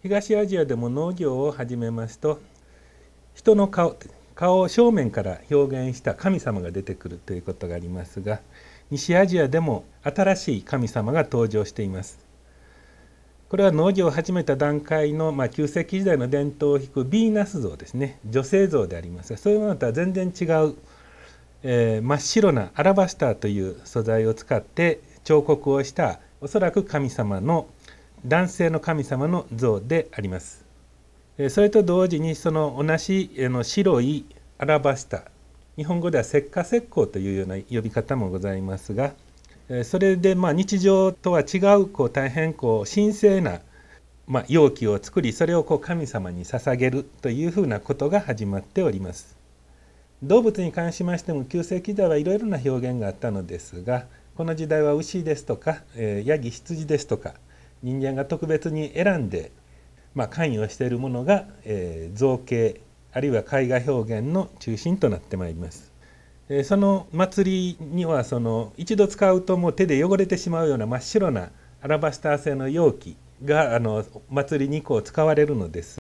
東アジアでも農業を始めますと人の顔顔を正面から表現した神様が出てくるということがありますが西アジアでも新しい神様が登場していますこれは農業を始めた段階の、まあ、旧石器時代の伝統を引くヴィーナス像ですね女性像でありますがそういうものとは全然違う、えー、真っ白なアラバスターという素材を使って彫刻をしたおそらく神様の男性の神様の像であります。それと同時にその同じの白いアラバスタ日本語では石化石膏というような呼び方もございますがそれでまあ日常とは違うこう大変こう神聖なまあ容器を作りそれをこう神様に捧げるというふうなことが始まっております。動物に関しましても旧世紀代はいろいろな表現があったのですがこの時代は牛ですとか、えー、ヤギ羊ですとか人間が特別に選んで、まあ、関与しているものが、えー、造形あるいは絵画表現の中心となってまいります。えー、その祭りにはその一度使うともう手で汚れてしまうような真っ白なアラバスター製の容器があの祭りにこう使われるのです